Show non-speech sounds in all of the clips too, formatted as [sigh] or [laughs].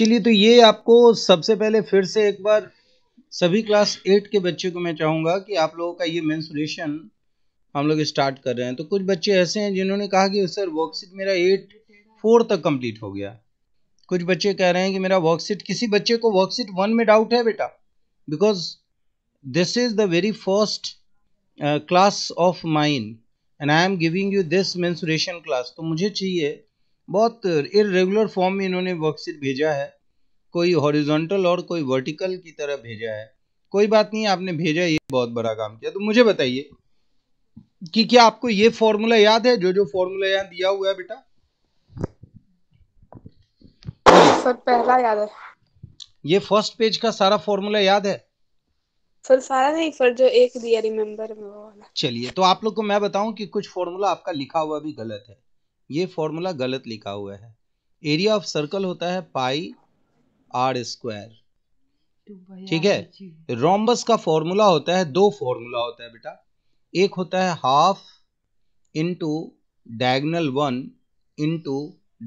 चलिए तो ये आपको सबसे पहले फिर से एक बार सभी क्लास एट के बच्चों को मैं चाहूंगा कि आप लोगों का ये मेंसुरेशन हम लोग स्टार्ट कर रहे हैं तो कुछ बच्चे ऐसे हैं जिन्होंने कहा कि सर वर्कशीट मेरा एट फोर तक कंप्लीट हो गया कुछ बच्चे कह रहे हैं कि मेरा वर्कशीट किसी बच्चे को वर्कशीट वन में डाउट है बेटा because this is the very first class of mind and I am giving you this mensuration class तो मुझे चाहिए बहुत इरेगुलर फॉर्म में इन्होंने वर्कशीट भेजा है कोई हॉरिजॉन्टल और कोई वर्टिकल की तरह भेजा है कोई बात नहीं आपने भेजा ये बहुत बड़ा काम किया तो मुझे बताइए कि क्या आपको ये फॉर्मूला याद है जो जो फॉर्मूला यहाँ दिया हुआ है बेटा सर पहला याद है ये फर्स्ट पेज का सारा फॉर्मूला याद है नहीं जो एक दिया रिमेम्बर में वो वाला चलिए तो आप लोग को मैं बताऊं कि कुछ फॉर्मूला आपका लिखा हुआ भी गलत है ये फॉर्मूला गलत लिखा हुआ है एरिया ऑफ सर्कल होता है पाई आर स्क्वायर ठीक है रोम्बस का फॉर्मूला होता है दो फॉर्मूला होता है बेटा एक होता है half into diagonal one into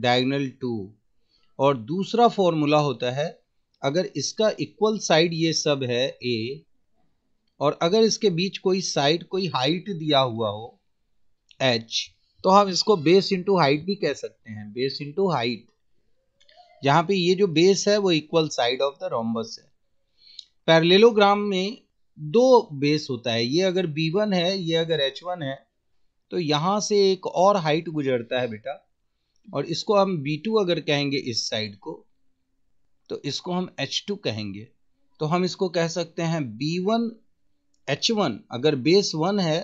diagonal two और दूसरा फॉर्मूला होता है अगर इसका इक्वल साइड ये सब है ए और अगर इसके बीच कोई साइड कोई हाइट दिया हुआ हो एच तो हम इसको बेस इंटू हाइट भी कह सकते हैं बेस इंटू हाइट यहां पे ये जो बेस है वो equal side of the rhombus है पैरलेलोग्राम में दो बेस होता है ये अगर बी वन है ये अगर एच वन है तो यहां से एक और हाइट गुजरता है बेटा और इसको हम बी टू अगर कहेंगे इस साइड को तो इसको हम एच टू कहेंगे तो हम इसको कह सकते हैं बी वन एच वन अगर बेस वन है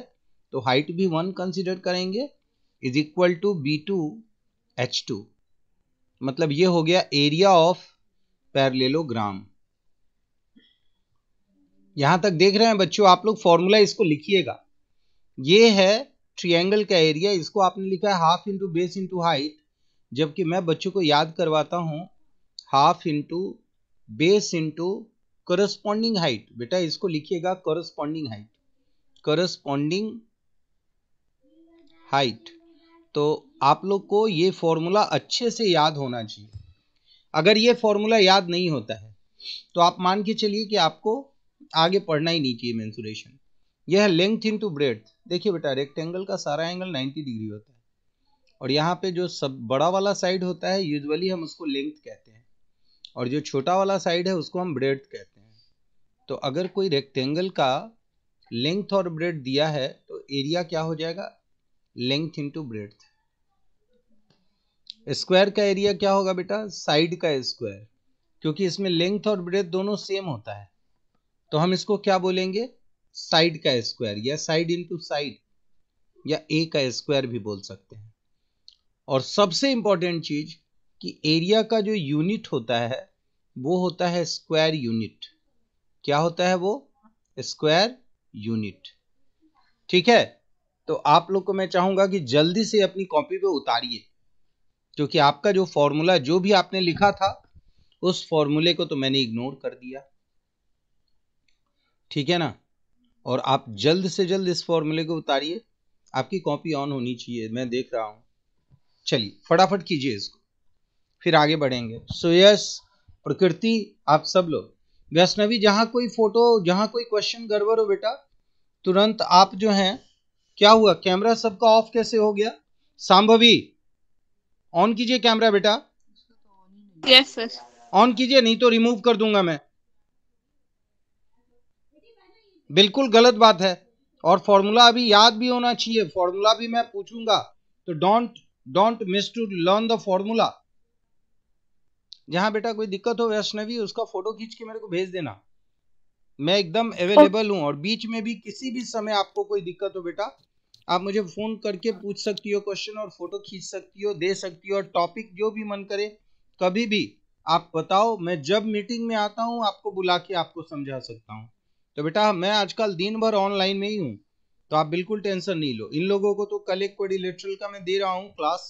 तो हाइट भी वन कंसिडर करेंगे is equal to B two H two मतलब ये हो गया एरिया ऑफ पैरलेलोग्राम यहां तक देख रहे हैं बच्चों आप लोग फॉर्मूला इसको लिखिएगा ये है ट्रिएंगल का एरिया इसको आपने लिखा है half into base into height जबकि मैं बच्चों को याद करवाता हूं half into base into corresponding height बेटा इसको लिखिएगा करस्पॉन्डिंग हाइट करस्पॉन्डिंग हाइट तो आप लोग को ये फॉर्मूला अच्छे से याद होना चाहिए अगर ये फॉर्मूला याद नहीं होता है तो आप मान के चलिए कि आपको आगे पढ़ना ही नहीं चाहिए मेंसुरेशन यह है लेंथ इन टू ब्रेथ देखिए बेटा रेक्टेंगल का सारा एंगल 90 डिग्री होता है और यहाँ पे जो सब बड़ा वाला साइड होता है यूजुअली हम उसको लेंथ कहते हैं और जो छोटा वाला साइड है उसको हम ब्रेड कहते हैं तो अगर कोई रेक्टेंगल का लेंथ और ब्रेड दिया है तो एरिया क्या हो जाएगा लेंथ इंटू ब्रेड स्क्वायर का एरिया क्या होगा बेटा साइड का स्क्वायर क्योंकि इसमें लेंथ और ब्रेथ दोनों सेम होता है तो हम इसको क्या बोलेंगे साइड का स्क्वायर या साइड इंटू साइड या ए का स्क्वायर भी बोल सकते हैं और सबसे इंपॉर्टेंट चीज कि एरिया का जो यूनिट होता है वो होता है स्क्वायर यूनिट क्या होता है वो स्क्वायर यूनिट ठीक है तो आप लोग को मैं चाहूंगा कि जल्दी से अपनी कॉपी पे उतारिए क्योंकि आपका जो फॉर्मूला जो भी आपने लिखा था उस फॉर्मूले को तो मैंने इग्नोर कर दिया ठीक है ना और आप जल्द से जल्द इस फॉर्मूले को उतारिए आपकी कॉपी ऑन होनी चाहिए मैं देख रहा हूं चलिए फटाफट कीजिए इसको फिर आगे बढ़ेंगे सो यस प्रकृति आप सब लोग वैष्णवी जहां कोई फोटो जहां कोई क्वेश्चन गड़बड़ हो बेटा तुरंत आप जो हैं क्या हुआ कैमरा सबका ऑफ कैसे हो गया सांभवी ऑन कीजिए कैमरा बेटा यस सर ऑन कीजिए नहीं तो रिमूव कर दूंगा मैं बिल्कुल गलत बात है और फॉर्मूला अभी याद भी होना चाहिए फॉर्मूला भी मैं पूछूंगा तो don't don't miss to learn the formula जहाँ बेटा कोई दिक्कत हो वैष्णवी उसका फोटो खींच के मेरे को भेज देना मैं एकदम अवेलेबल हूँ और बीच में भी किसी भी समय आपको कोई दिक्कत हो बेटा आप मुझे फोन करके पूछ सकती हो क्वेश्चन और फोटो खींच सकती हो दे सकती हो और टॉपिक जो भी मन करे कभी भी आप बताओ मैं जब मीटिंग में आता हूँ आपको बुला के आपको समझा सकता हूँ तो बेटा मैं आजकल दिन भर ऑनलाइन में ही हूँ तो आप बिल्कुल टेंशन नहीं लो इन लोगों को तो कल एक लिटरल का मैं दे रहा हूँ क्लास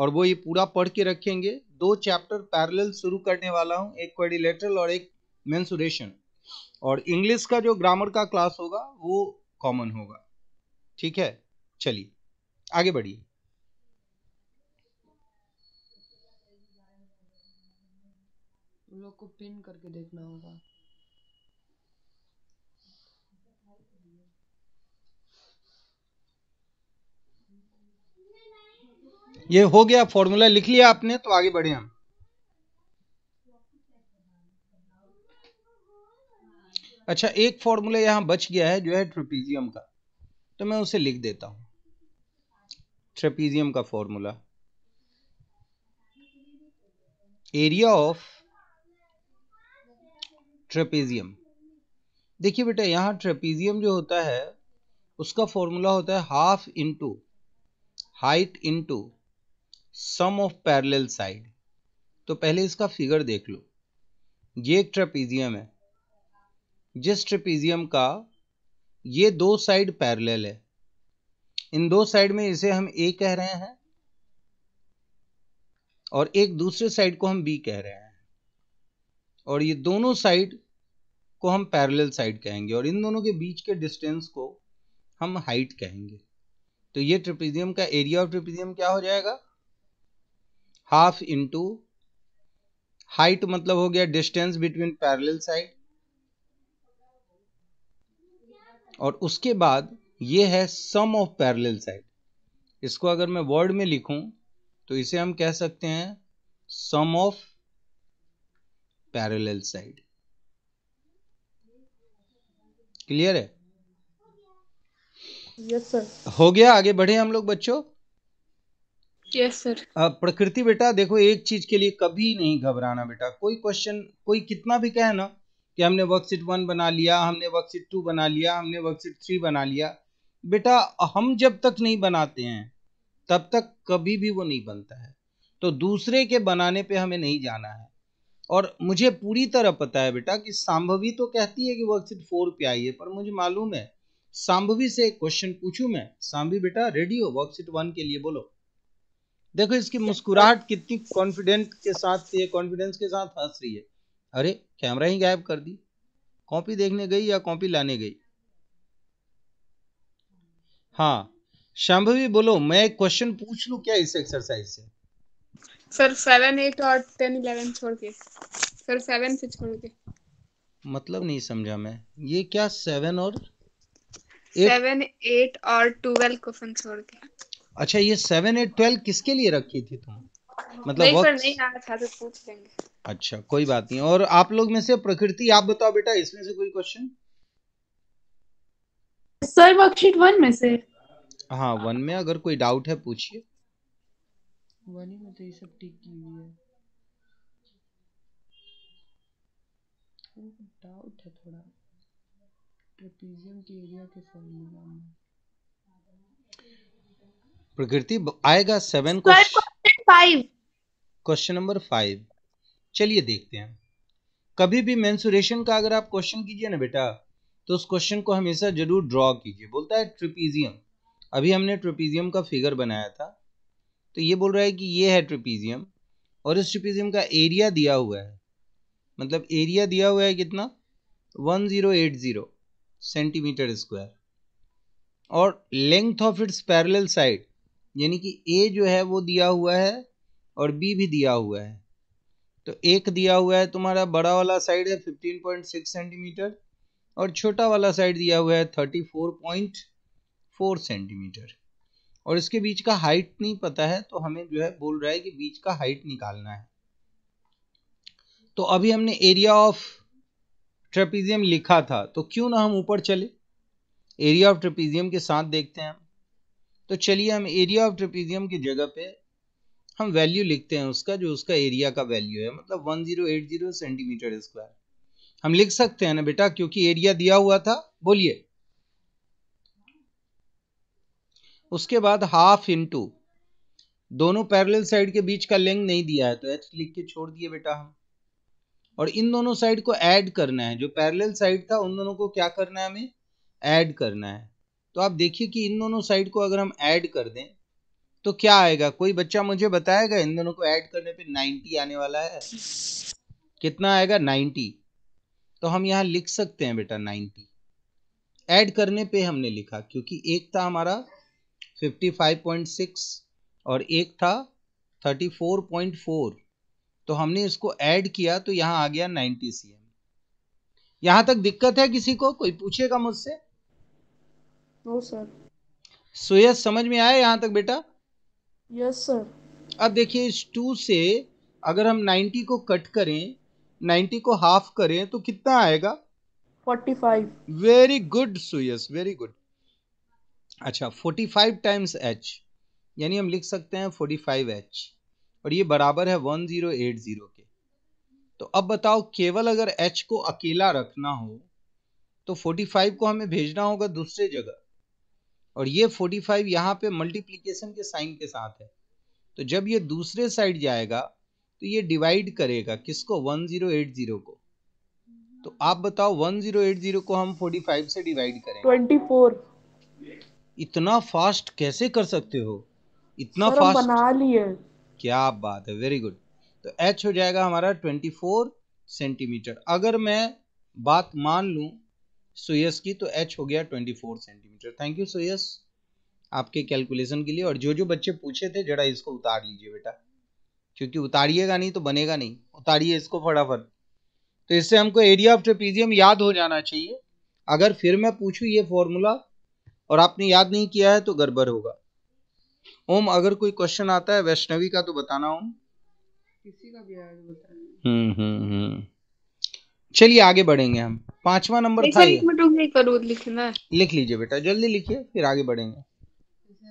और वो ये पूरा पढ़ के रखेंगे दो चैप्टर पैरेलल शुरू करने वाला हूँ एक क्वेडिलेटरल और एक मैंसुरेशन और इंग्लिश का जो ग्रामर का क्लास होगा वो कॉमन होगा ठीक है चलिए आगे बढ़िए लोग को पिन करके देखना होगा ये हो गया फॉर्मूला लिख लिया आपने तो आगे बढ़े हम अच्छा एक फॉर्मूला यहां बच गया है जो है ट्रेपीजियम का तो मैं उसे लिख देता हूं ट्रेपीजियम का फॉर्मूला एरिया ऑफ ट्रेपीजियम देखिए बेटा यहां ट्रेपीजियम जो होता है उसका फॉर्मूला होता है half into height into sum of parallel side तो पहले इसका फिगर देख लो ये एक ट्रेपीजियम है जिस ट्रेपीजियम का ये दो साइड पैरेलल है इन दो साइड में इसे हम ए कह रहे हैं और एक दूसरे साइड को हम बी कह रहे हैं और ये दोनों साइड को हम पैरेलल साइड कहेंगे और इन दोनों के बीच के डिस्टेंस को हम हाइट कहेंगे तो ये ट्रिपीजियम का एरिया ऑफ ट्रिपीजियम क्या हो जाएगा हाफ इंटू हाइट मतलब हो गया डिस्टेंस बिटवीन पैरेलल साइड और उसके बाद ये है सम ऑफ पैरेलल साइड इसको अगर मैं वर्ड में लिखूं तो इसे हम कह सकते हैं sum of parallel side clear है यस yes, सर हो गया आगे बढ़े हम लोग बच्चों सर प्रकृति बेटा देखो एक चीज के लिए कभी नहीं घबराना बेटा कोई क्वेश्चन कोई कितना भी कहे ना कि हमने वर्कशीट वन बना लिया हमने वर्कशीट टू बना लिया हमने वर्कशीट थ्री बना लिया बेटा हम जब तक नहीं बनाते हैं तब तक कभी भी वो नहीं बनता है तो दूसरे के बनाने पे हमें नहीं जाना है और मुझे पूरी तरह पता है बेटा कि संभवी तो कहती है कि वर्कशीट फोर पे आई है पर मुझे मालूम है संभवी से क्वेश्चन पूछू मैं सांभवी बेटा रेडी हो वर्कशीट वन के लिए बोलो देखो इसकी मुस्कुराहट कितनी कॉन्फिडेंट के साथ ये कॉन्फिडेंस के साथ हंस रही है अरे कैमरा ही गायब कर दी कॉपी देखने गई या कॉपी लाने गई हाँ शंभवी बोलो मैं क्वेश्चन पूछ लू क्या इस एक्सरसाइज से सर सेवन एट और टेन इलेवन छोड़ के सर सेवन से छोड़ के मतलब नहीं समझा मैं ये क्या सेवन और सेवन एट और ट्वेल्व क्वेश्चन छोड़ के अच्छा ये सेवन एट ट्वेल्व किसके लिए रखी थी तुम मतलब नहीं, नहीं आया था तो पूछ लेंगे अच्छा कोई बात नहीं और आप लोग में से प्रकृति आप बताओ बेटा इसमें से कोई क्वेश्चन सर वर्कशीट वन में से हाँ वन में अगर कोई डाउट है पूछिए वन ही में तो ये सब टिक की हुई है डाउट है थोड़ा ट्रेपीजियम के एरिया के फॉर्मूला में प्रकृति आएगा seven question five question number five चलिए देखते हैं कभी भी मेंसुरेशन का अगर आप क्वेश्चन कीजिए ना बेटा तो उस क्वेश्चन को हमेशा जरूर ड्रॉ कीजिए बोलता है ट्रिपीजियम अभी हमने ट्रिपीजियम का फिगर बनाया था तो ये बोल रहा है कि ये है ट्रिपीजियम और इस ट्रिपीजियम का एरिया दिया हुआ है मतलब एरिया दिया हुआ है कितना 1080 सेंटीमीटर स्क्वायर और length of its parallel side यानी कि ए जो है वो दिया हुआ है और बी भी दिया हुआ है तो एक दिया हुआ है तुम्हारा बड़ा वाला साइड है 15.6 सेंटीमीटर और छोटा वाला साइड दिया हुआ है 34.4 सेंटीमीटर और इसके बीच का हाइट नहीं पता है तो हमें जो है बोल रहा है कि बीच का हाइट निकालना है तो अभी हमने एरिया ऑफ ट्रेपीजियम लिखा था तो क्यों ना हम ऊपर चले एरिया ऑफ ट्रेपीजियम के साथ देखते हैं तो चलिए हम एरिया ऑफ ट्रेपीजियम की जगह पे हम वैल्यू लिखते हैं उसका जो उसका एरिया का वैल्यू है मतलब 1080 सेंटीमीटर स्क्वायर हम लिख सकते हैं ना बेटा क्योंकि एरिया दिया हुआ था बोलिए उसके बाद हाफ इंटू दोनों पैरेलल साइड के बीच का लेंथ नहीं दिया है तो एच लिख के छोड़ दिए बेटा हम और इन दोनों साइड को ऐड करना है जो पैरेलल साइड था उन दोनों को क्या करना है हमें ऐड करना है तो आप देखिए कि इन दोनों साइड को अगर हम ऐड कर दें तो क्या आएगा कोई बच्चा मुझे बताएगा इन दोनों को ऐड करने पे 90 आने वाला है कितना आएगा 90 तो हम यहाँ लिख सकते हैं बेटा 90 ऐड करने पे हमने लिखा क्योंकि एक था हमारा 55.6 और एक था 34.4 तो हमने इसको ऐड किया तो यहाँ आ गया 90 सी एम यहाँ तक दिक्कत है किसी को कोई पूछेगा मुझसे नो सर समझ में आया यहाँ तक बेटा यस सर अब देखिए इस टू से अगर हम 90 को कट करें 90 को हाफ करें तो कितना आएगा 45 very good Suyas very good अच्छा 45 टाइम्स एच यानी हम लिख सकते हैं 45 एच और ये बराबर है 1080 के तो अब बताओ केवल अगर एच को अकेला रखना हो तो 45 को हमें भेजना होगा दूसरे जगह और ये 45 यहाँ पे मल्टीप्लीकेशन के साइन के साथ है तो जब ये दूसरे साइड जाएगा तो ये डिवाइड करेगा किसको 1080 को तो आप बताओ 1080 को हम 45 से डिवाइड करेंगे 24 इतना फास्ट कैसे कर सकते हो इतना फास्ट बना लिए क्या बात है वेरी गुड तो एच हो जाएगा हमारा 24 सेंटीमीटर अगर मैं बात मान लूं सुयस की तो एच हो गया twenty four centimetre thank you Suyas आपके कैलकुलेशन के लिए और जो जो बच्चे पूछे थे जरा इसको उतार लीजिए बेटा क्योंकि उतारिएगा नहीं तो बनेगा नहीं उतारिए इसको फटाफट तो इससे हमको एरिया ऑफ ट्रेपीजियम याद हो जाना चाहिए अगर फिर मैं पूछूँ ये फॉर्मूला और आपने याद नहीं किया है तो गड़बड़ होगा ओम अगर कोई क्वेश्चन आता है वैष्णवी का तो बताना ओम किसी का भी तो हम्म हम्म हम्म चलिए आगे बढ़ेंगे हम पांचवा नंबर था ये तो लिख लीजिए बेटा जल्दी लिखिए फिर आगे बढ़ेंगे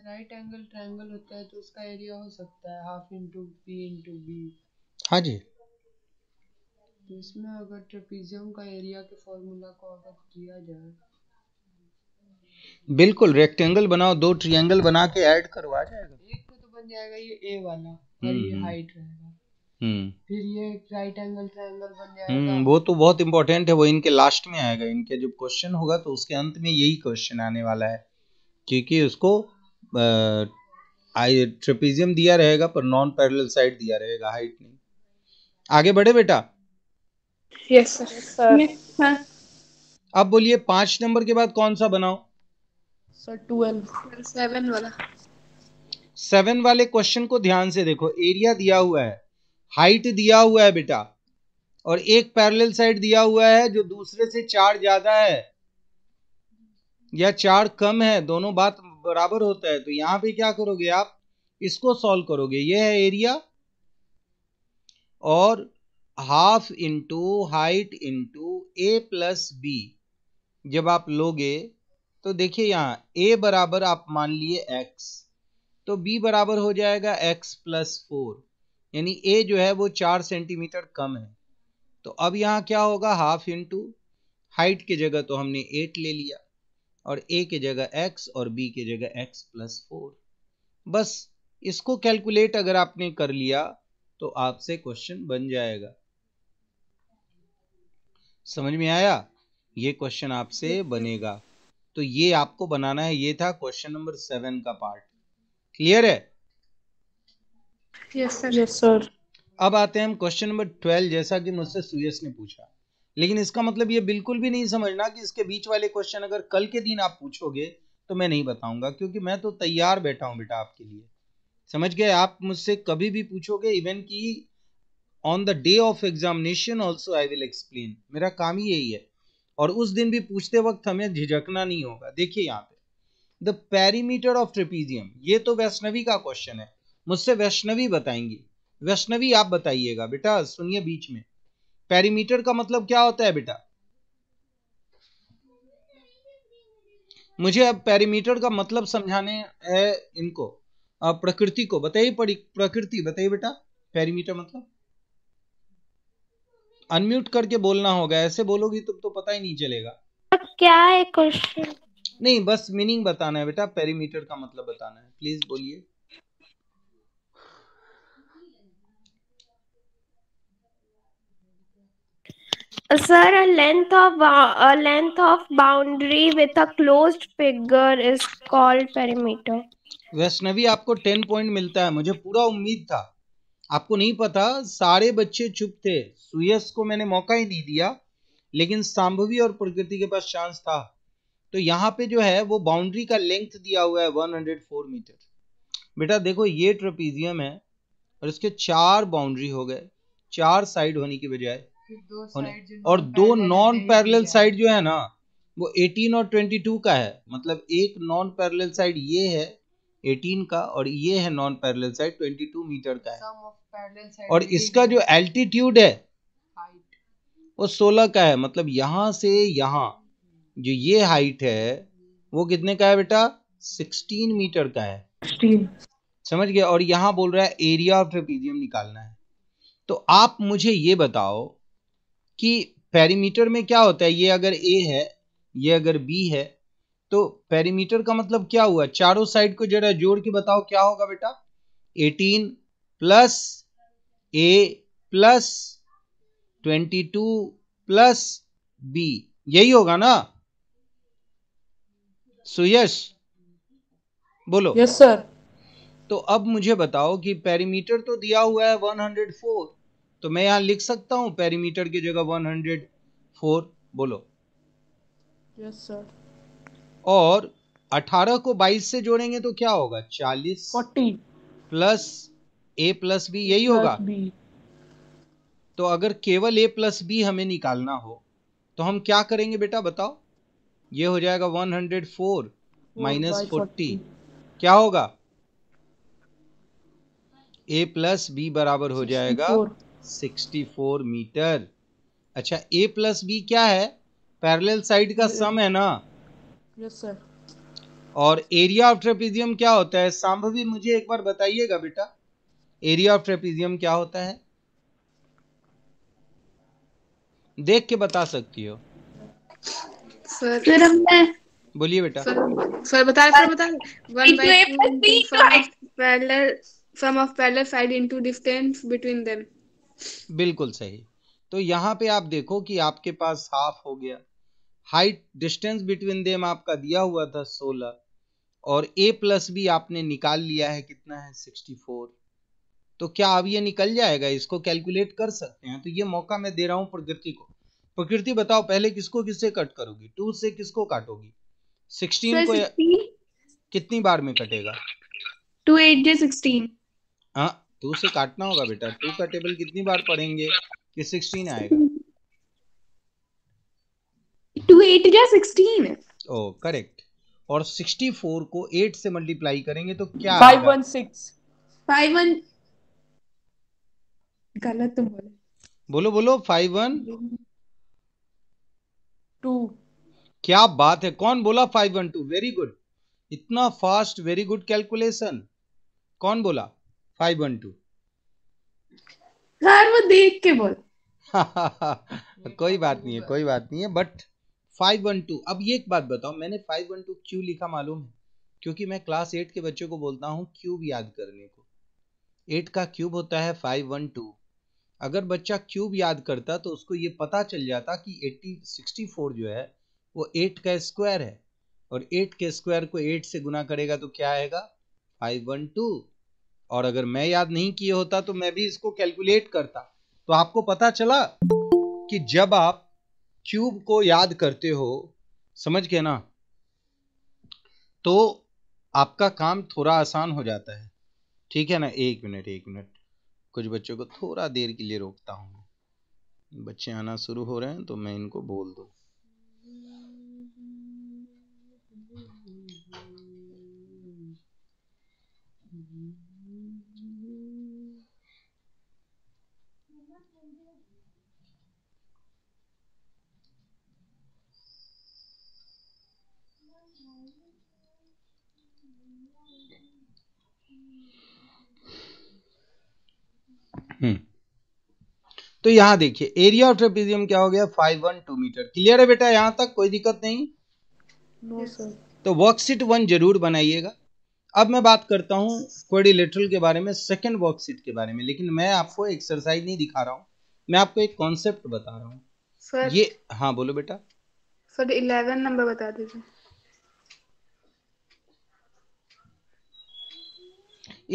राइट एंगल ट्रायंगल होता है तो उसका एरिया हो सकता है half into P into B हाँ जी तो इसमें अगर ट्रेपेजियम का एरिया के फॉर्मूला को अगर किया जाए बिल्कुल रेक्टेंगल बनाओ दो ट्रायंगल बना के ऐड करो आ जाएगा एक तो बन जाएगा ये ए वाला और ये हाइट हम्म, हम्म। रहेगा हम्म। फिर ये राइट एंगल ट्राइंगल बन जाएगा हम्म, वो तो बहुत इंपॉर्टेंट है वो इनके लास्ट में आएगा इनके जब क्वेश्चन होगा तो उसके अंत में यही क्वेश्चन आने वाला है क्योंकि उसको आई ट्रेपीजियम दिया रहेगा पर नॉन पैरेलल साइड दिया रहेगा हाइट नहीं आगे बढ़े बेटा यस सर हाँ। अब बोलिए पांच नंबर के बाद कौन सा बनाओ सर ट्वेल्व सेवन वाला सेवन वाले क्वेश्चन को ध्यान से देखो एरिया दिया हुआ है हाइट दिया हुआ है बेटा और एक पैरेलल साइड दिया हुआ है जो दूसरे से चार ज्यादा है या चार कम है दोनों बात बराबर होता है तो यहां पे क्या करोगे आप इसको सॉल्व करोगे ये है एरिया और half into height into A plus B जब आप लोगे तो देखिए यहां ए बराबर आप मान लिए एक्स तो बी बराबर हो जाएगा एक्स प्लस फोर यानी ए जो है वो चार सेंटीमीटर कम है तो अब यहाँ क्या होगा हाफ इंटू हाइट के जगह तो हमने एट ले लिया और ए के जगह एक्स और बी के जगह एक्स प्लस फोर बस इसको कैलकुलेट अगर आपने कर लिया तो आपसे क्वेश्चन बन जाएगा समझ में आया ये क्वेश्चन आपसे बनेगा तो ये आपको बनाना है ये था क्वेश्चन नंबर सेवन का पार्ट क्लियर है अब आते हैं हम क्वेश्चन नंबर ट्वेल्व जैसा कि मुझसे सुयस ने पूछा लेकिन इसका मतलब ये बिल्कुल भी नहीं समझना कि इसके बीच वाले क्वेश्चन अगर कल के दिन आप पूछोगे तो मैं नहीं बताऊंगा क्योंकि मैं तो तैयार बैठा हूं बेटा आपके लिए समझ गए आप मुझसे कभी भी पूछोगे इवन कि on the day of examination also I will explain मेरा काम ही यही है और उस दिन भी पूछते वक्त हमें झिझकना नहीं होगा देखिए यहाँ पे द पेरीमीटर ऑफ ट्रिपीजियम ये तो वैष्णवी का क्वेश्चन है मुझसे वैष्णवी बताएंगी वैष्णवी आप बताइएगा बेटा सुनिए बीच में पेरीमीटर का मतलब क्या होता है बेटा मुझे अब पेरीमीटर का मतलब समझाने है इनको प्रकृति को बताइए पड़ी प्रकृति बताइए बेटा पेरीमीटर मतलब अनम्यूट करके बोलना होगा ऐसे बोलोगी तुम तो, तो पता ही नहीं चलेगा क्या है क्वेश्चन नहीं बस मीनिंग बताना है बेटा पेरीमीटर का मतलब बताना है प्लीज बोलिए Sir, a length of a length of boundary with a closed figure is called perimeter. Vaishnavi आपको टेन पॉइंट मिलता है मुझे पूरा उम्मीद था आपको नहीं पता सारे बच्चे चुप थे सुयस को मैंने मौका ही नहीं दिया लेकिन सांभवी और प्रकृति के पास चांस था तो यहाँ पे जो है वो बाउंड्री का लेंथ दिया हुआ है 104 मीटर बेटा देखो ये ट्रपीजियम है और इसके चार बाउंड्री हो गए चार साइड होने की बजाय और दो नॉन पैरेलल साइड जो है ना वो 18 और 22 का है मतलब एक नॉन पैरेलल साइड ये है 18 का और ये है नॉन पैरेलल साइड 22 मीटर का है और इसका जो एल्टीट्यूड है वो 16 का है मतलब यहाँ से यहाँ जो ये हाइट है वो कितने का है बेटा 16 मीटर का है 16 समझ गया और यहाँ बोल रहा है एरिया ऑफ ट्रेपीजियम निकालना है तो आप मुझे ये बताओ कि पेरीमीटर में क्या होता है ये अगर ए है ये अगर बी है तो पेरीमीटर का मतलब क्या हुआ चारों साइड को जरा जोड़ के बताओ क्या होगा बेटा 18 plus A plus 22 plus B यही होगा ना सुयश बोलो यस yes, सर तो अब मुझे बताओ कि पेरीमीटर तो दिया हुआ है 104 तो मैं यहाँ लिख सकता हूँ पेरीमीटर की जगह 104 बोलो यस सर और 18 को 22 से जोड़ेंगे तो क्या होगा 40 40 प्लस ए प्लस बी यही होगा B. तो अगर केवल ए प्लस बी हमें निकालना हो तो हम क्या करेंगे बेटा बताओ ये हो जाएगा 104 माइनस फोर्टी क्या होगा ए प्लस बी बराबर हो जाएगा 64 मीटर अच्छा ए प्लस बी क्या है पैरेलल साइड का सम है ना यस सर और एरिया ऑफ ट्रेपिजियम क्या होता है सांभ मुझे एक बार बताइएगा बेटा एरिया ऑफ ट्रेपिजियम क्या होता है देख के बता सकती हो सर बोलिए बेटा सर, सर बता सर बता sum of parallel side into distance between them बिल्कुल सही तो यहाँ पे आप देखो कि आपके पास हाफ हो गया हाइट डिस्टेंस बिटवीन देम आपका दिया हुआ था सोलह और ए प्लस भी आपने निकाल लिया है कितना है सिक्सटी फोर तो क्या अब ये निकल जाएगा इसको कैलकुलेट कर सकते हैं तो ये मौका मैं दे रहा हूँ प्रकृति को प्रकृति बताओ पहले किसको किससे कट करोगी टू से किसको काटोगी सिक्सटीन को 16? कितनी बार में कटेगा टू एट जे सिक्सटीन हाँ टू से काटना होगा बेटा टू का टेबल कितनी बार पढ़ेंगे कि सिक्सटीन आएगा टू एट या सिक्सटीन ओ करेक्ट और फोर को एट से मल्टीप्लाई करेंगे तो क्या फाइव वन गलत तुम तो बोले बोलो बोलो फाइव वन टू क्या बात है कौन बोला five one two very good इतना फास्ट वेरी गुड कैलकुलेशन कौन बोला फाइव वन टू वो देख के बोल [laughs] कोई बात नहीं है कोई बात नहीं है बट फाइव वन टू अब ये एक बात बताओ मैंने फाइव वन टू क्यों लिखा मालूम है क्योंकि मैं क्लास एट के बच्चों को बोलता हूँ क्यूब याद करने को एट का क्यूब होता है फाइव वन टू अगर बच्चा क्यूब याद करता तो उसको ये पता चल जाता कि एट्टी सिक्सटी फोर जो है वो एट का स्क्वायर है और एट के स्क्वायर को एट से गुना करेगा तो क्या आएगा फाइव वन टू और अगर मैं याद नहीं किया होता तो मैं भी इसको कैलकुलेट करता तो आपको पता चला कि जब आप क्यूब को याद करते हो समझ गए ना तो आपका काम थोड़ा आसान हो जाता है ठीक है ना एक मिनट एक मिनट कुछ बच्चों को थोड़ा देर के लिए रोकता हूँ बच्चे आना शुरू हो रहे हैं तो मैं इनको बोल दूँ हम्म। तो यहां देखिए एरिया ऑफ ट्रेपेजियम क्या हो गया five one two metre clear है बेटा यहां तक कोई दिक्कत नहीं नो तो वर्कशीट वन जरूर बनाइएगा अब मैं बात करता हूं क्वेडिलेटरल के बारे में सेकंड वर्कशीट के बारे में लेकिन मैं आपको एक्सरसाइज नहीं दिखा रहा हूं मैं आपको एक कॉन्सेप्ट बता रहा हूँ ये हाँ बोलो बेटा सर इलेवन नंबर बता दीजिए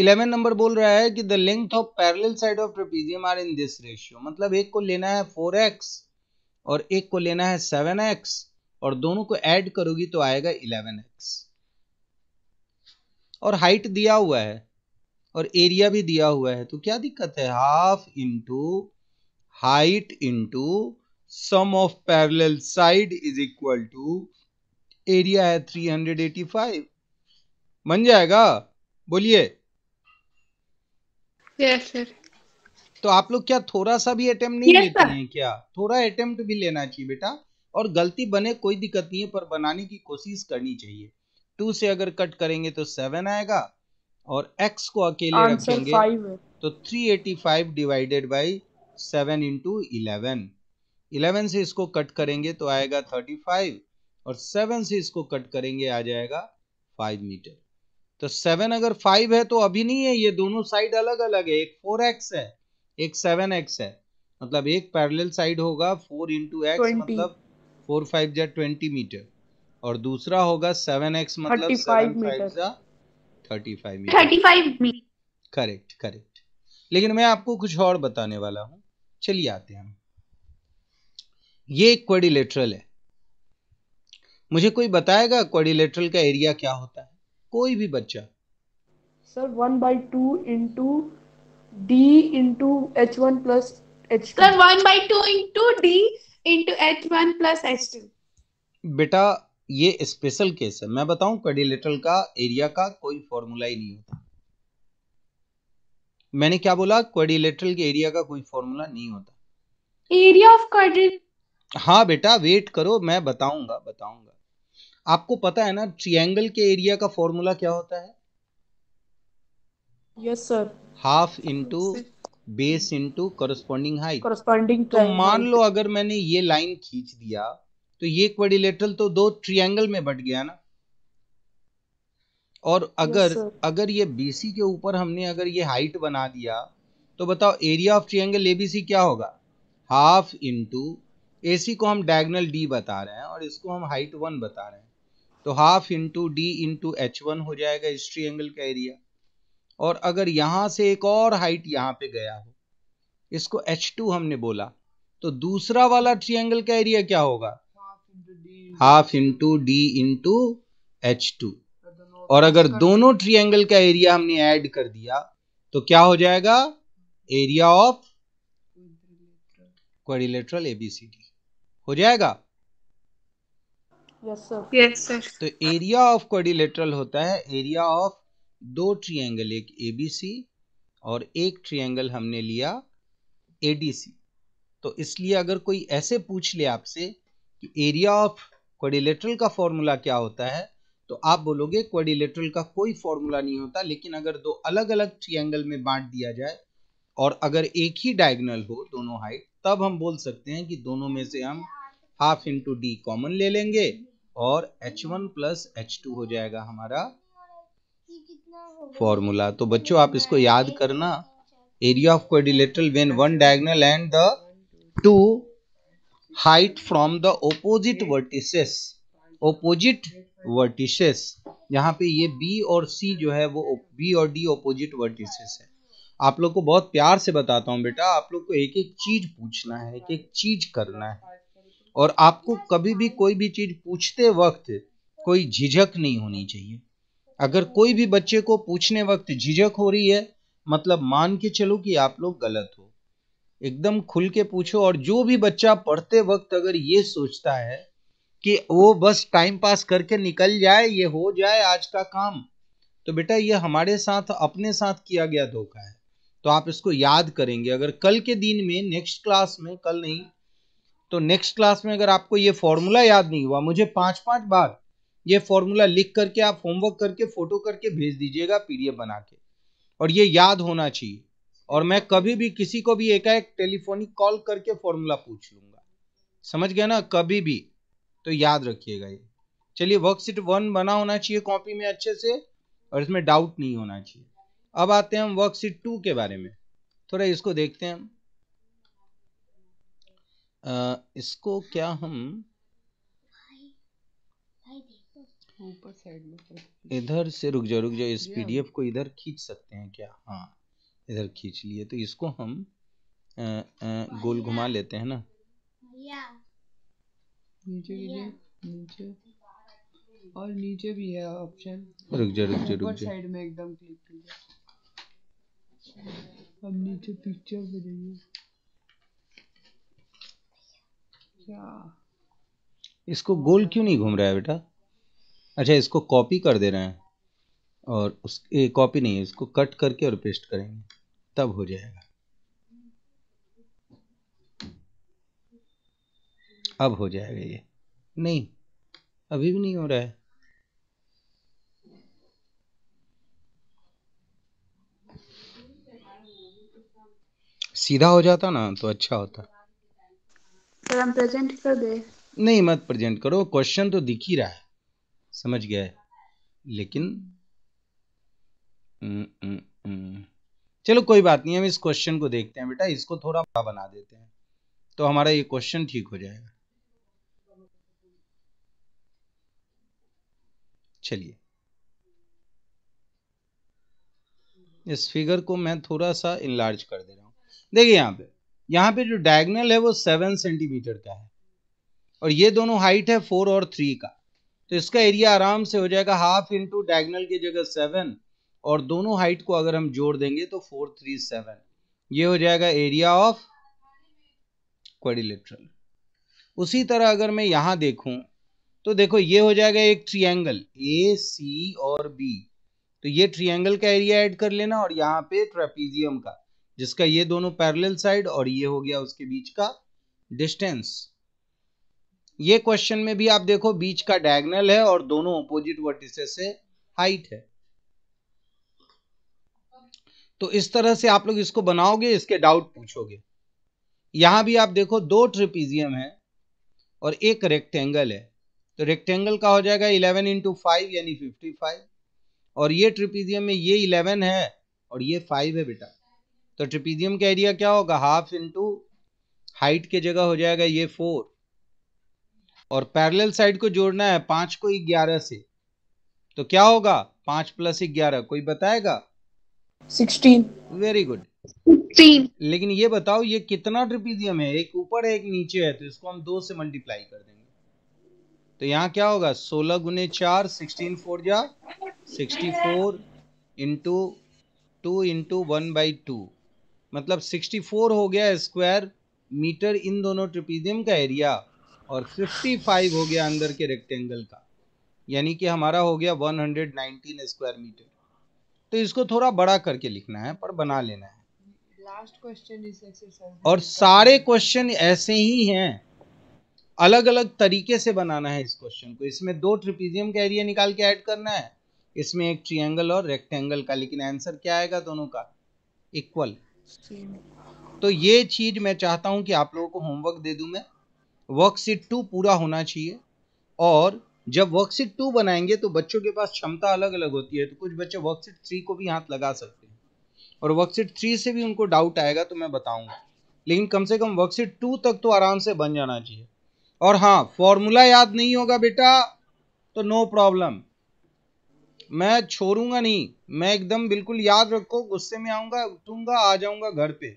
इलेवन नंबर बोल रहा है कि the length of parallel side of trapezium are in this ratio मतलब एक को लेना है फोर एक्स और एक को लेना है सेवन एक्स और दोनों को ऐड करोगी तो आएगा इलेवन एक्स और हाइट दिया हुआ है और एरिया भी दिया हुआ है तो क्या दिक्कत है half into height into sum of parallel side is equal to area है थ्री हंड्रेड एटी फाइव बन जाएगा बोलिए तो आप लोग क्या थोड़ा सा भी अटेम्प्ट नहीं yes, लेते sir. हैं क्या थोड़ा अटेम्प्ट भी लेना चाहिए बेटा और गलती बने कोई दिक्कत नहीं है पर बनाने की कोशिश करनी चाहिए टू से अगर कट करेंगे तो सेवन आएगा और एक्स को अकेले Answer रखेंगे तो three eighty five divided by seven into eleven eleven से इसको कट करेंगे तो आएगा थर्टी फाइव और सेवन से इसको कट करेंगे आ जाएगा फाइव मीटर तो सेवन अगर फाइव है तो अभी नहीं है ये दोनों साइड अलग अलग है एक फोर एक्स है एक सेवन एक्स है मतलब एक पैरेलल साइड होगा फोर इंटू एक्स मतलब फोर फाइव जा ट्वेंटी मीटर और दूसरा होगा सेवन एक्स मतलब thirty five metre thirty five correct correct लेकिन मैं आपको कुछ और बताने वाला हूँ चलिए आते हैं ये क्वारिलेटरल है मुझे कोई बताएगा क्वारिलेटरल का एरिया क्या होता है कोई भी बच्चा sir one by two into D into H one plus H sir one by two into D into H one plus H two बेटा ये स्पेशल केस है मैं बताऊं कडिलेटल का एरिया का कोई फॉर्मूला ही नहीं होता मैंने क्या बोला क्वारिलेटरल के एरिया का कोई फॉर्मूला नहीं होता एरिया ऑफ क्वाड्रिलेटरल हाँ बेटा वेट करो मैं बताऊंगा बताऊंगा आपको पता है ना ट्रायंगल के एरिया का फॉर्मूला क्या होता है yes sir half into base into corresponding height corresponding तो मान लो अगर मैंने ये लाइन खींच दिया तो ये क्वाड्रिलेटरल तो दो ट्रायंगल में बट गया ना और अगर yes, अगर ये बीसी के ऊपर हमने अगर ये हाइट बना दिया तो बताओ एरिया ऑफ ट्रायंगल एबीसी क्या होगा हाफ इंटू ए को हम डायगनल डी बता रहे हैं और इसको हम हाइट वन बता रहे हैं तो half into D into H one हो जाएगा इस एंगल का एरिया और अगर यहां से एक और हाइट यहां पे गया हो इसको एच टू हमने बोला तो दूसरा वाला एंगल का एरिया क्या होगा half into D into H two और अगर दोनों एंगल का एरिया हमने ऐड कर दिया तो क्या हो जाएगा एरिया ऑफ क्वारिलेट्रल एबीसीडी हो जाएगा तो एरिया ऑफ क्वाड्रिलेटरल होता है एरिया ऑफ दो एंगल एक एबीसी और एक ट्रिएंगल हमने लिया एडीसी तो इसलिए अगर कोई ऐसे पूछ ले आपसे कि एरिया ऑफ क्वाड्रिलेटरल का फॉर्मूला क्या होता है तो आप बोलोगे क्वाड्रिलेटरल का कोई फॉर्मूला नहीं होता लेकिन अगर दो अलग अलग एंगल में बांट दिया जाए और अगर एक ही डायगनल हो दोनों हाइट तब हम बोल सकते हैं कि दोनों में से हम हाफ इंटू डी कॉमन ले लेंगे और H one plus H two हो जाएगा हमारा फॉर्मूला तो बच्चों आप इसको याद करना area of quadrilateral when one diagonal and the two height from the opposite vertices opposite vertices यहाँ पे ये बी और सी जो है वो बी और डी ओपोजिट वर्टिसेस है आप लोग को बहुत प्यार से बताता हूँ बेटा आप लोग को एक एक चीज पूछना है एक एक चीज करना है और आपको कभी भी कोई भी चीज़ पूछते वक्त कोई झिझक नहीं होनी चाहिए अगर कोई भी बच्चे को पूछने वक्त झिझक हो रही है मतलब मान के चलो कि आप लोग गलत हो एकदम खुल के पूछो और जो भी बच्चा पढ़ते वक्त अगर ये सोचता है कि वो बस टाइम पास करके निकल जाए ये हो जाए आज का काम तो बेटा ये हमारे साथ अपने साथ किया गया धोखा है तो आप इसको याद करेंगे अगर कल के दिन में नेक्स्ट क्लास में कल नहीं तो नेक्स्ट क्लास में अगर आपको ये फॉर्मूला याद नहीं हुआ मुझे पांच पांच बार ये फॉर्मूला लिख करके आप होमवर्क करके फोटो करके भेज दीजिएगा पीडीएफ बना के और ये याद होना चाहिए और मैं कभी भी किसी को भी एकाएक टेलीफोनिक कॉल करके फॉर्मूला पूछ लूंगा समझ गया ना कभी भी तो याद रखिएगा ये चलिए वर्कशीट वन बना होना चाहिए कॉपी में अच्छे से और इसमें डाउट नहीं होना चाहिए अब आते हैं हम वर्कशीट टू के बारे में थोड़ा इसको देखते हैं हम इसको क्या हम ऊपर साइड में इधर से रुक जाओ रुक जाओ इस पीडीएफ को इधर खींच सकते हैं क्या हाँ इधर खींच लिए तो इसको हम आ, आ, गोल घुमा लेते हैं ना नीचे नीचे और नीचे भी है ऑप्शन रुक जा रुक जा रुक जा साइड में एकदम क्लिक कीजिए अब नीचे पिक्चर पे जाइए क्या इसको गोल क्यों नहीं घूम रहा है बेटा अच्छा इसको कॉपी कर दे रहे हैं और उस कॉपी नहीं इसको कट करके और पेस्ट करेंगे तब हो जाएगा अब हो जाएगा ये नहीं अभी भी नहीं हो रहा है सीधा हो जाता ना तो अच्छा होता हम प्रेजेंट कर दे नहीं मत प्रेजेंट करो क्वेश्चन तो दिख ही रहा है समझ गया है लेकिन न, न, न, चलो कोई बात नहीं हम इस क्वेश्चन को देखते हैं बेटा इसको थोड़ा बड़ा बना देते हैं तो हमारा ये क्वेश्चन ठीक हो जाएगा चलिए इस फिगर को मैं थोड़ा सा इनलार्ज कर दे रहा हूँ देखिए यहाँ पे यहाँ पे जो डायगनल है वो सेवन सेंटीमीटर का है और ये दोनों हाइट है फोर और थ्री का तो इसका एरिया आराम से हो जाएगा हाफ इंटू डायगनल की जगह सेवन और दोनों हाइट को अगर हम जोड़ देंगे तो फोर थ्री सेवन ये हो जाएगा एरिया ऑफ क्वेडिलेट्रल उसी तरह अगर मैं यहां देखूं तो देखो ये हो जाएगा एक एंगल ए सी और बी तो ये एंगल का एरिया ऐड कर लेना और यहाँ पे ट्रेपीजियम का जिसका ये दोनों पैरेलल साइड और ये हो गया उसके बीच का डिस्टेंस ये क्वेश्चन में भी आप देखो बीच का डायगनल है और दोनों अपोजिट वर्टिसेस से हाइट है तो इस तरह से आप लोग इसको बनाओगे इसके डाउट पूछोगे यहां भी आप देखो दो ट्रिपीजियम है और एक रेक्टेंगल है तो रेक्टेंगल का हो जाएगा इलेवन इंटू फाइव यानी फिफ्टी फाइव और ये ट्रिपीजियम में ये इलेवन है और ये फाइव है बेटा तो ट्रिपीजियम का एरिया क्या होगा हाफ इंटू हाइट के जगह हो जाएगा ये फोर और पैरेलल साइड को जोड़ना है पांच को ग्यारह से तो क्या होगा पांच प्लस ग्यारह कोई बताएगा सिक्सटीन वेरी गुड सिक्सटीन लेकिन ये बताओ ये कितना ट्रिपीजियम है एक ऊपर है एक नीचे है तो इसको हम दो से मल्टीप्लाई कर देंगे तो यहाँ क्या होगा सोलह गुने चार सिक्सटीन फोर जा sixty four into two into one by two मतलब 64 हो गया स्क्वायर मीटर इन दोनों ट्रिपीजियम का एरिया और 55 हो गया अंदर के रेक्टेंगल का यानी कि हमारा हो गया 119 स्क्वायर मीटर तो इसको थोड़ा बड़ा करके लिखना है पर बना लेना है लास्ट क्वेश्चन और सारे क्वेश्चन ऐसे ही हैं अलग अलग तरीके से बनाना है इस क्वेश्चन को इसमें दो ट्रिपीजियम का एरिया निकाल के ऐड करना है इसमें एक ट्रिएंगल और रेक्टेंगल का लेकिन आंसर क्या आएगा दोनों का इक्वल तो ये चीज़ मैं चाहता हूं कि आप लोगों को होमवर्क दे दू मैं वर्कशीट टू पूरा होना चाहिए और जब वर्कशीट टू बनाएंगे तो बच्चों के पास क्षमता अलग अलग होती है तो कुछ बच्चे वर्कशीट थ्री को भी हाथ लगा सकते हैं और वर्कशीट थ्री से भी उनको डाउट आएगा तो मैं बताऊंगा लेकिन कम से कम वर्कशीट टू तक तो आराम से बन जाना चाहिए और हाँ फॉर्मूला याद नहीं होगा बेटा तो नो प्रॉब्लम मैं छोड़ूंगा नहीं मैं एकदम बिल्कुल याद रखो गुस्से में आऊंगा उठूंगा आ जाऊंगा घर पे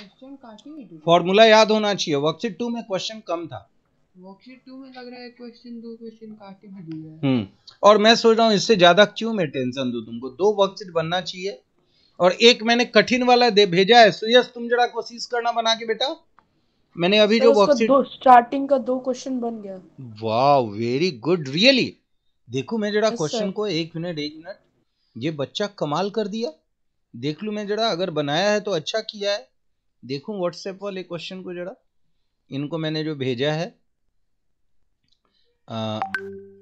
क्वेश्चन फॉर्मूला याद होना चाहिए वर्कशीट टू में क्वेश्चन कम था वर्कशीट टू में लग रहा है क्वेश्चन दो क्वेश्चन दिया है हम्म और मैं सोच रहा हूँ इससे ज्यादा क्यों मैं टेंशन तुमको दो वर्कशीट बनना चाहिए और एक मैंने कठिन वाला दे भेजा है सुयस तुम जरा कोशिश करना बना के बेटा मैंने अभी जो वर्कशीट स्टार्टिंग का दो क्वेश्चन बन गया वाह वेरी गुड रियली देखो मैं जरा क्वेश्चन को एक मिनट एक मिनट ये बच्चा कमाल कर दिया देख लू मैं जरा अगर बनाया है तो अच्छा किया है देखू व्हाट्सएप वाले क्वेश्चन को जरा इनको मैंने जो भेजा है आ,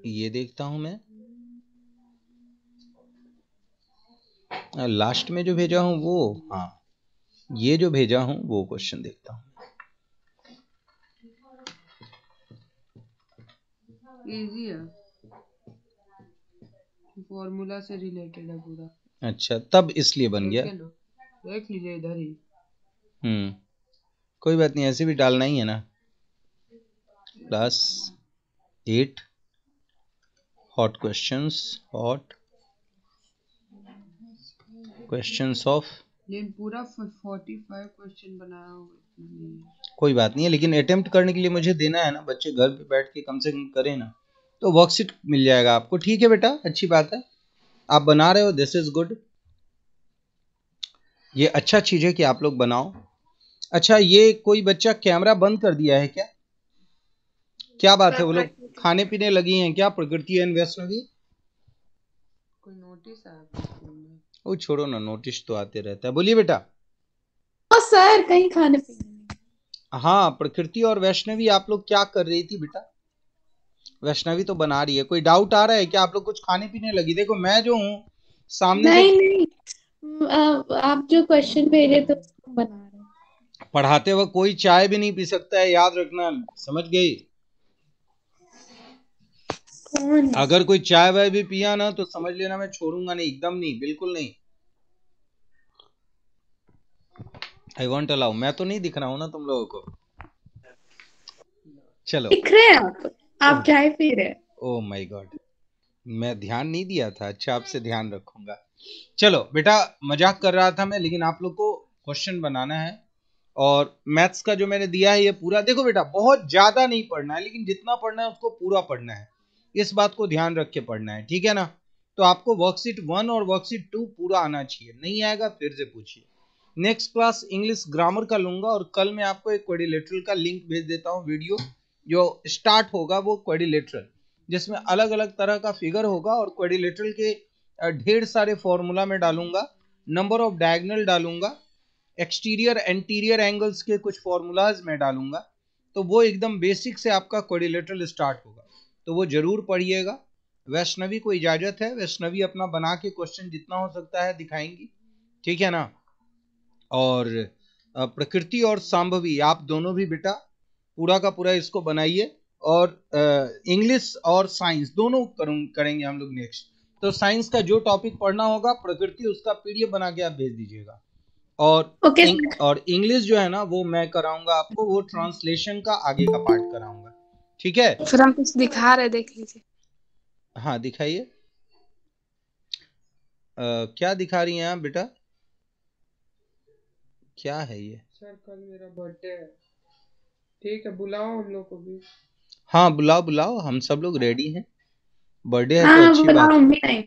ये देखता हूं मैं लास्ट में जो भेजा हूं वो हाँ ये जो भेजा हूं वो क्वेश्चन देखता हूं इजी है फॉर्मूला से रिलेटेड है पूरा अच्छा तब इसलिए बन गया देख लीजिए इधर ही हम्म कोई बात नहीं ऐसे भी डालना ही है ना plus eight hot questions hot questions of ये पूरा 45 क्वेश्चन बनाया हुआ कोई बात नहीं है लेकिन अटेम्प्ट करने के लिए मुझे देना है ना बच्चे घर पे बैठ के कम से कम करें ना तो वर्कशीट मिल जाएगा आपको ठीक है बेटा अच्छी बात है आप बना रहे हो दिस इज गुड ये अच्छा चीज है कि आप लोग बनाओ अच्छा ये कोई बच्चा कैमरा बंद कर दिया है क्या क्या बात है वो लोग खाने पीने लगी हैं क्या प्रकृति है कोई नोटिस छोड़ो ना नोटिस तो आते रहता है बोलिए बेटा सर कहीं खाने पीने हाँ प्रकृति और वैष्णवी आप लोग क्या कर रही थी बेटा वैष्णवी तो बना रही है कोई डाउट आ रहा है क्या आप लोग कुछ खाने पीने लगी देखो मैं जो हूँ सामने नहीं नहीं आप जो क्वेश्चन भेजे तो बना रहे पढ़ाते वक्त कोई चाय भी नहीं पी सकता है याद रखना समझ गई अगर कोई चाय वाय भी पिया ना तो समझ लेना मैं छोड़ूंगा नहीं एकदम नहीं बिल्कुल नहीं आई वॉन्ट अलाउ मैं तो नहीं दिख रहा हूँ ना तुम लोगों को चलो दिख रहे हैं आप आप क्या पी फिर ओ माय गॉड मैं ध्यान नहीं दिया था अच्छा आपसे ध्यान रखूंगा चलो बेटा मजाक कर रहा था मैं लेकिन आप लोग को क्वेश्चन बनाना है और मैथ्स का जो मैंने दिया है ये पूरा देखो बेटा बहुत ज्यादा नहीं पढ़ना है लेकिन जितना पढ़ना है उसको पूरा पढ़ना है इस बात को ध्यान रख के पढ़ना है ठीक है ना तो आपको वर्कशीट वन और वर्कशीट टू पूरा आना चाहिए नहीं आएगा फिर से पूछिए नेक्स्ट क्लास इंग्लिश ग्रामर का लूंगा और कल मैं आपको एक क्वेडिलेटरल का लिंक भेज देता हूँ वीडियो जो स्टार्ट होगा वो क्वेडिलेटरल जिसमें अलग अलग तरह का फिगर होगा और क्वेडिलेटरल के ढेर सारे फॉर्मूला में डालूंगा नंबर ऑफ डायगनल डालूंगा एक्सटीरियर एंटीरियर एंगल्स के कुछ फॉर्मूलाज में डालूंगा तो वो एकदम बेसिक से आपका क्वेडिलेटरल स्टार्ट होगा तो वो जरूर पढ़िएगा वैष्णवी को इजाज़त है वैष्णवी अपना बना के क्वेश्चन जितना हो सकता है दिखाएंगी ठीक है ना और प्रकृति और सांभवी आप दोनों भी बेटा पूरा का पूरा इसको बनाइए और इंग्लिश और साइंस दोनों करेंगे हम लोग नेक्स्ट तो साइंस का जो टॉपिक पढ़ना होगा प्रकृति उसका पीडीएफ बना के आप भेज दीजिएगा और okay, इंग, और इंग्लिश जो है ना वो मैं कराऊंगा आपको वो ट्रांसलेशन का आगे का पार्ट कराऊंगा ठीक है फिर हम कुछ दिखा रहे देख लीजिए हाँ दिखाइए क्या दिखा रही हैं आप बेटा क्या है ये सर कल मेरा बर्थडे है ठीक है बुलाओ हम लोग को भी हाँ बुलाओ बुलाओ हम सब लोग रेडी हैं बर्थडे है तो हाँ, अच्छी बात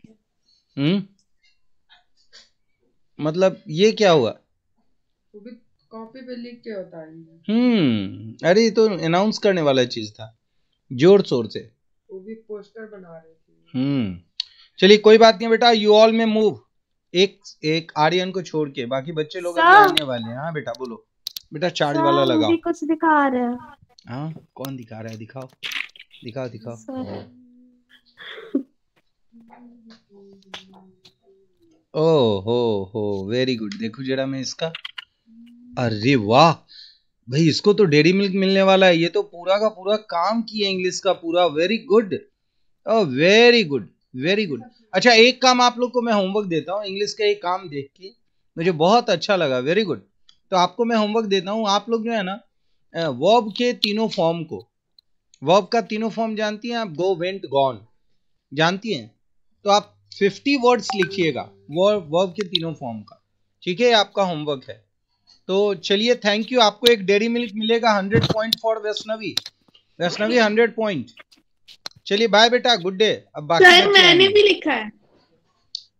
हम्म मतलब ये क्या हुआ कॉपी पे लिख के होता है हम्म अरे ये तो अनाउंस करने वाला चीज था जोर शोर से वो भी पोस्टर बना रहे थे हम्म चलिए कोई बात नहीं बेटा यू ऑल में मूव एक एक आर्यन को छोड़ के बाकी बच्चे लोग आने वाले हैं हाँ बेटा बोलो बेटा चार्ज वाला लगाओ कुछ दिखा रहे हैं हाँ कौन दिखा रहा है दिखाओ दिखाओ दिखाओ ओ हो हो वेरी गुड देखो जरा मैं इसका अरे वाह भाई इसको तो डेरी मिल्क मिलने वाला है ये तो पूरा का पूरा काम किया इंग्लिश का पूरा very good very good very good अच्छा एक काम आप लोग को मैं होमवर्क देता हूँ इंग्लिश का एक काम देख के मुझे बहुत अच्छा लगा वेरी गुड तो आपको मैं होमवर्क देता हूँ आप लोग जो है ना वॉब के तीनों फॉर्म को वॉब का तीनों फॉर्म जानती हैं आप गो वेंट गॉन जानती हैं तो आप फिफ्टी वर्ड्स लिखिएगा वर्ब के तीनों फॉर्म का ठीक है आपका होमवर्क है तो चलिए थैंक यू आपको एक डेरी मिल्क मिलेगा hundred point for Vaishnavi Vaishnavi hundred point चलिए बाय बेटा गुड डे अब बाकी सर मैंने भी लिखा है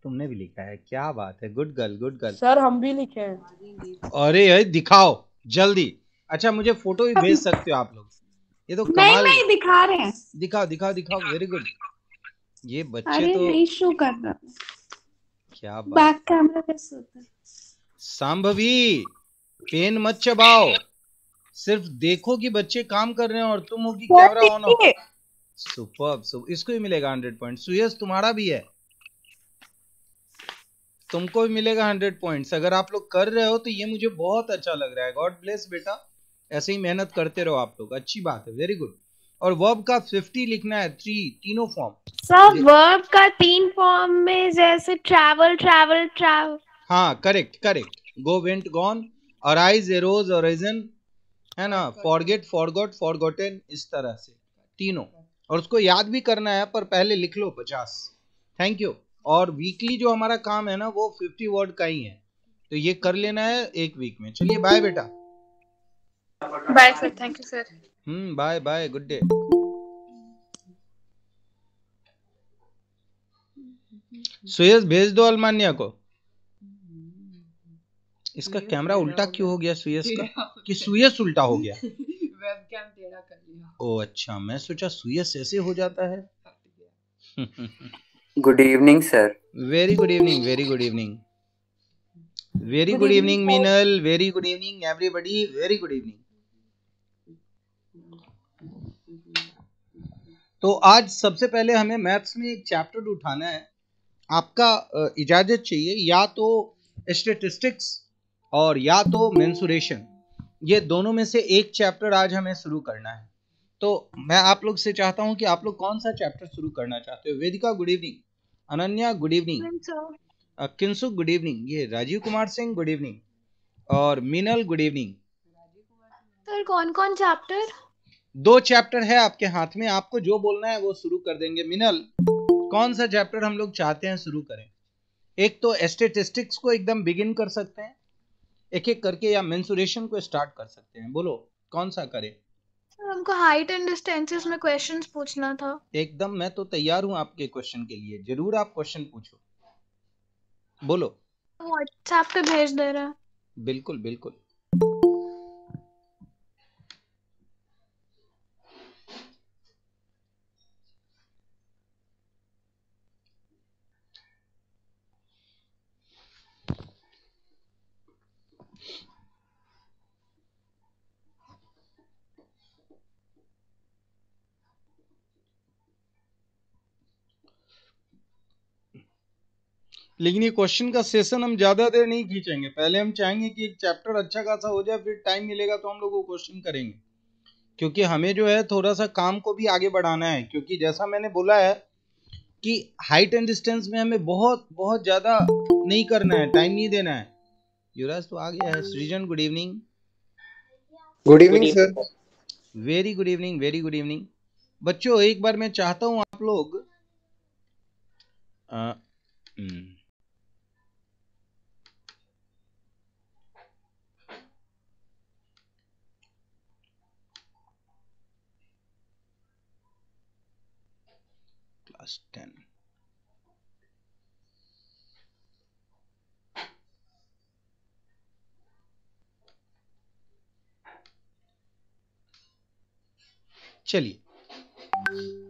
तुमने भी लिखा है क्या बात है good girl good girl sir हम भी लिखे हैं अरे ये दिखाओ जल्दी अच्छा मुझे फोटो भी भेज सकते हो आप लोग ये तो कमाल नहीं, नहीं दिखा रहे हैं दिखाओ दिखाओ दिखाओ वेरी गुड ये बच्चे अरे तो नहीं शो कर रहा क्या बात बैक कैमरा पे सोता संभवी पेन मत चबाओ सिर्फ देखो कि बच्चे काम कर रहे हैं और तुम होगी कैमरा ऑन हो सुपर सु, इसको ही मिलेगा हंड्रेड पॉइंट सुयस तुम्हारा भी है तुमको भी मिलेगा हंड्रेड पॉइंट्स अगर आप लोग कर रहे हो तो ये मुझे बहुत अच्छा लग रहा है गॉड ब्लेस बेटा ऐसे ही मेहनत करते रहो आप लोग अच्छी बात है वेरी गुड और वर्ब का फिफ्टी लिखना है थ्री तीनों फॉर्म सर वर्ब का तीन फॉर्म में जैसे ट्रैवल ट्रैवल ट्रैवल हाँ correct correct go went gone arise arose arisen है ना फॉरगेट फॉरगॉट फॉरगॉटन इस तरह से तीनों और उसको याद भी करना है पर पहले लिख लो पचास थैंक यू और वीकली जो हमारा काम है ना वो फिफ्टी वर्ड का ही है तो ये कर लेना है एक वीक में चलिए बाय बेटा bye sir thank you sir hmm bye bye good day सुयस भेज दो अलमान्या को इसका कैमरा उल्टा क्यों हो गया सुयस का कि सुयस उल्टा हो गया वेब टेढ़ा कर लिया ओ अच्छा मैं सोचा सुयस ऐसे हो जाता है good evening sir very good evening very good evening very good evening Meenal very good evening everybody very good evening तो आज सबसे पहले हमें मैथ्स में एक चैप्टर उठाना है आपका इजाज़त चाहिए या तो स्टेटिस्टिक्स और या तो मेंसुरेशन ये दोनों में से एक चैप्टर आज हमें शुरू करना है तो मैं आप लोग से चाहता हूँ कि आप लोग कौन सा चैप्टर शुरू करना चाहते हो Vedika good evening Ananya good evening Kinsuk good evening ये राजीव कुमार सिंह गुड इवनिंग और मीनल गुड इवनिंग सर कौन कौन चैप्टर दो चैप्टर है आपके हाथ में आपको जो बोलना है वो शुरू कर देंगे मिनल कौन सा चैप्टर हम लोग चाहते हैं शुरू करें एक तो स्टेटिस्टिक्स को एकदम बिगिन कर सकते हैं एक एक करके या मेंसुरेशन को स्टार्ट कर सकते हैं बोलो कौन सा करें हमको हाइट एंड डिस्टेंसेस में क्वेश्चंस पूछना था एकदम मैं तो तैयार हूँ आपके क्वेश्चन के लिए जरूर आप क्वेश्चन पूछो बोलो व्हाट्सएप अच्छा पे भेज दे रहा बिल्कुल बिल्कुल लेकिन ये क्वेश्चन का सेशन हम ज़्यादा देर नहीं खींचेंगे पहले हम चाहेंगे कि एक चैप्टर अच्छा खासा हो जाए फिर टाइम मिलेगा तो हम लोग वो क्वेश्चन करेंगे क्योंकि हमें जो है थोड़ा सा काम को भी आगे बढ़ाना है क्योंकि जैसा मैंने बोला है कि हाइट एंड डिस्टेंस में हमें बहुत बहुत ज़्यादा नहीं करना है टाइम नहीं देना है युवराज तो आ गया है Srijan good evening good evening sir very good evening very good evening बच्चों एक बार मैं चाहता हूँ आप लोग आ, plus 10. चलिए